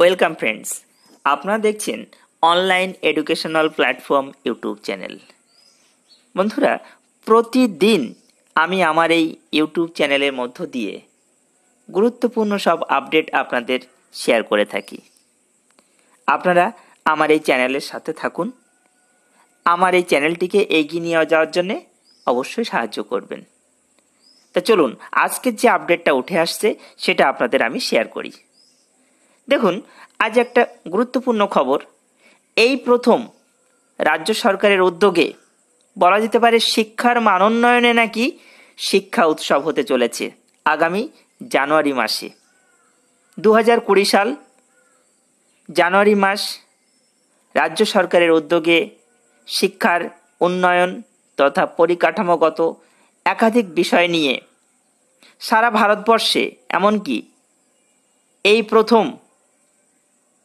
welcome friends আপনারা দেখছেন online educational platform YouTube channel বন্ধুরা প্রতিদিন আমি আমার এই ইউটিউব চ্যানেলের মধ্য দিয়ে গুরুত্বপূর্ণ সব আপডেট আপনাদের শেয়ার করে থাকি আপনারা আমার এই চ্যানেলের সাথে থাকুন আমার এই চ্যানেলটিকে এগিয়ে নিয়ে যাওয়ার জন্যে অবশ্যই সাহায্য করবেন তা চলুন আজকের যে আপডেটটা উঠে আসছে সেটা আপনাদের আমি শেয়ার করি দেখুন আজ একটা গুরুত্বপূর্ণ খবর এই প্রথম রাজ্য সরকারের উদ্যোগে বলা যেতে পারে শিক্ষার মানোন্নয়নে নাকি শিক্ষা উৎসব হতে চলেছে আগামী জানুয়ারি মাসে দু হাজার কুড়ি সাল জানুয়ারি মাস রাজ্য সরকারের উদ্যোগে শিক্ষার উন্নয়ন তথা পরিকাঠামোগত একাধিক বিষয় নিয়ে সারা ভারতবর্ষে এমনকি এই প্রথম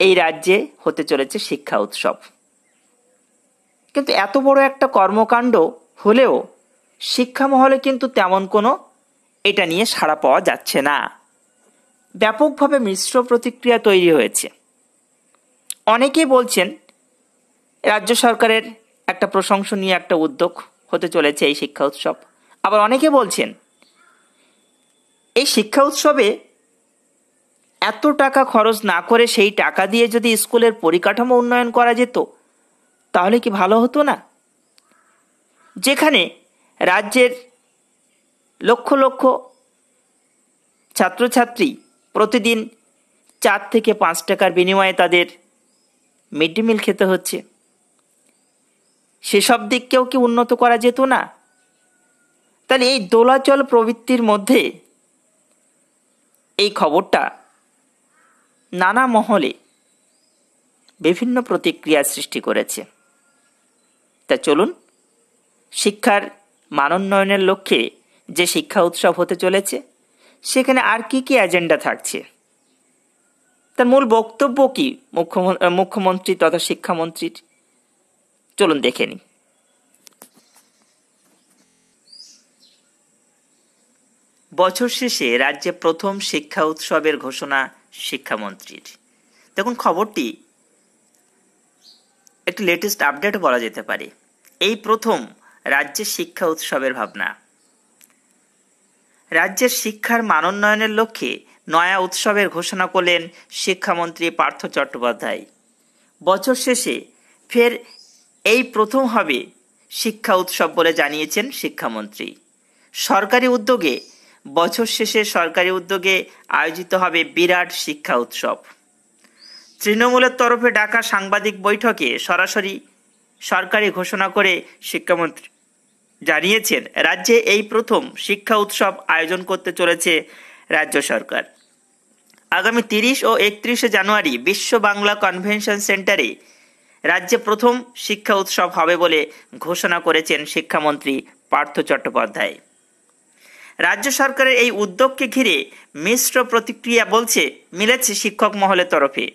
এই রাজ্যে হতে চলেছে শিক্ষা উৎসব কিন্তু এত বড় একটা কর্মকাণ্ড হলেও শিক্ষা মহলে কিন্তু তেমন কোনো এটা নিয়ে সাড়া পাওয়া যাচ্ছে না ব্যাপকভাবে মিশ্র প্রতিক্রিয়া তৈরি হয়েছে অনেকেই বলছেন রাজ্য সরকারের একটা প্রশংসনীয় একটা উদ্যোগ হতে চলেছে এই শিক্ষা উৎসব আবার অনেকে বলছেন এই শিক্ষা উৎসবে এত টাকা খরচ না করে সেই টাকা দিয়ে যদি স্কুলের পরিকাঠামো উন্নয়ন করা যেত তাহলে কি ভালো হতো না যেখানে রাজ্যের লক্ষ লক্ষ ছাত্রছাত্রী প্রতিদিন চার থেকে পাঁচ টাকার বিনিময়ে তাদের মিড ডে মিল খেতে হচ্ছে সেসব দিককেও কি উন্নত করা যেত না তাহলে এই দোলাচল প্রবৃত্তির মধ্যে এই খবরটা নানা মহলে বিভিন্ন প্রতিক্রিয়া সৃষ্টি করেছে তা চলুন শিক্ষার মানোন্নয়নের লক্ষ্যে যে শিক্ষা উৎসব হতে চলেছে সেখানে আর কি কি এজেন্ডা থাকছে তার মূল বক্তব্য কি মুখ্যমন্ত্রী তথা শিক্ষামন্ত্রীর চলুন দেখে নিই বছর শেষে রাজ্যে প্রথম শিক্ষা উৎসবের ঘোষণা শিক্ষামন্ত্রীর দেখুন খবরটি একটি লেটেস্ট আপডেট বলা যেতে পারে এই প্রথম রাজ্যের শিক্ষা উৎসবের ভাবনা রাজ্যের শিক্ষার মানোন্নয়নের লক্ষ্যে নয়া উৎসবের ঘোষণা করলেন শিক্ষামন্ত্রী পার্থ চট্টোপাধ্যায় বছর শেষে ফের এই প্রথম হবে শিক্ষা উৎসব বলে জানিয়েছেন শিক্ষামন্ত্রী সরকারি উদ্যোগে বছর শেষে সরকারি উদ্যোগে আয়োজিত হবে বিরাট শিক্ষা উৎসব তৃণমূলের তরফে ডাকা সাংবাদিক বৈঠকে সরাসরি সরকারি ঘোষণা করে শিক্ষামন্ত্রী জানিয়েছেন রাজ্যে এই প্রথম শিক্ষা উৎসব আয়োজন করতে চলেছে রাজ্য সরকার আগামী তিরিশ ও একত্রিশে জানুয়ারি বিশ্ব বাংলা কনভেনশন সেন্টারে রাজ্যে প্রথম শিক্ষা উৎসব হবে বলে ঘোষণা করেছেন শিক্ষামন্ত্রী পার্থ চট্টোপাধ্যায় রাজ্য সরকারের এই উদ্যোগকে ঘিরে মিশ্র প্রতিক্রিয়া বলছে মিলেছে শিক্ষক মহলের তরফে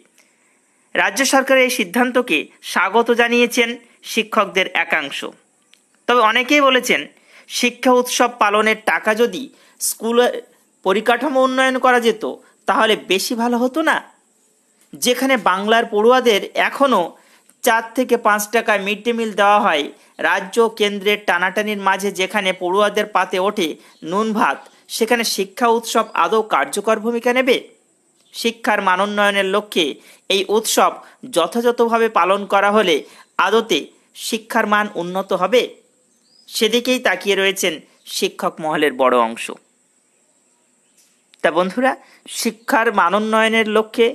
রাজ্য সরকারের এই সিদ্ধান্তকে স্বাগত জানিয়েছেন শিক্ষকদের একাংশ তবে অনেকেই বলেছেন শিক্ষা উৎসব পালনের টাকা যদি স্কুলের পরিকাঠামো উন্নয়ন করা যেত তাহলে বেশি ভালো হতো না যেখানে বাংলার পড়ুয়াদের এখনও চার থেকে পাঁচ টাকায় মিড ডে মিল দেওয়া হয় রাজ্য কেন্দ্রের টানাটানির মাঝে যেখানে পড়ুয়াদের পাতে ওঠে নুন ভাত সেখানে শিক্ষা উৎসব আদৌ কার্যকর ভূমিকা নেবে শিক্ষার মানোন্নয়নের লক্ষ্যে এই উৎসব যথাযথভাবে পালন করা হলে আদতে শিক্ষার মান উন্নত হবে সেদিকেই তাকিয়ে রয়েছেন শিক্ষক মহলের বড় অংশ তা বন্ধুরা শিক্ষার মানোন্নয়নের লক্ষ্যে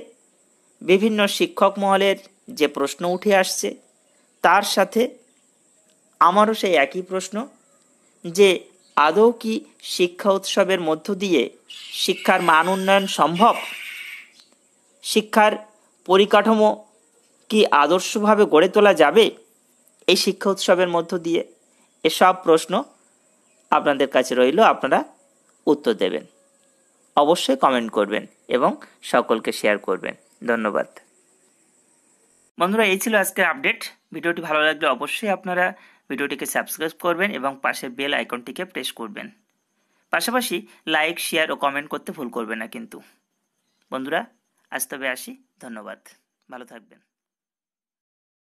বিভিন্ন শিক্ষক মহলের যে প্রশ্ন উঠে আসছে তার সাথে আমারও সেই একই প্রশ্ন যে আদৌ কি শিক্ষা উৎসবের মধ্য দিয়ে শিক্ষার মান উন্নয়ন সম্ভব শিক্ষার পরিকাঠামো কি আদর্শভাবে গড়ে তোলা যাবে এই শিক্ষা উৎসবের মধ্য দিয়ে এসব প্রশ্ন আপনাদের কাছে রইল আপনারা উত্তর দেবেন অবশ্যই কমেন্ট করবেন এবং সকলকে শেয়ার করবেন ধন্যবাদ বন্ধুরা এই ছিল আজকের আপডেট ভিডিওটি ভালো লাগলে অবশ্যই আপনারা ভিডিওটিকে সাবস্ক্রাইব করবেন এবং পাশের বেল আইকনটিকে প্রেস করবেন পাশাপাশি লাইক শেয়ার ও কমেন্ট করতে ভুল করবে না কিন্তু বন্ধুরা আজ তবে আসি ধন্যবাদ ভালো থাকবেন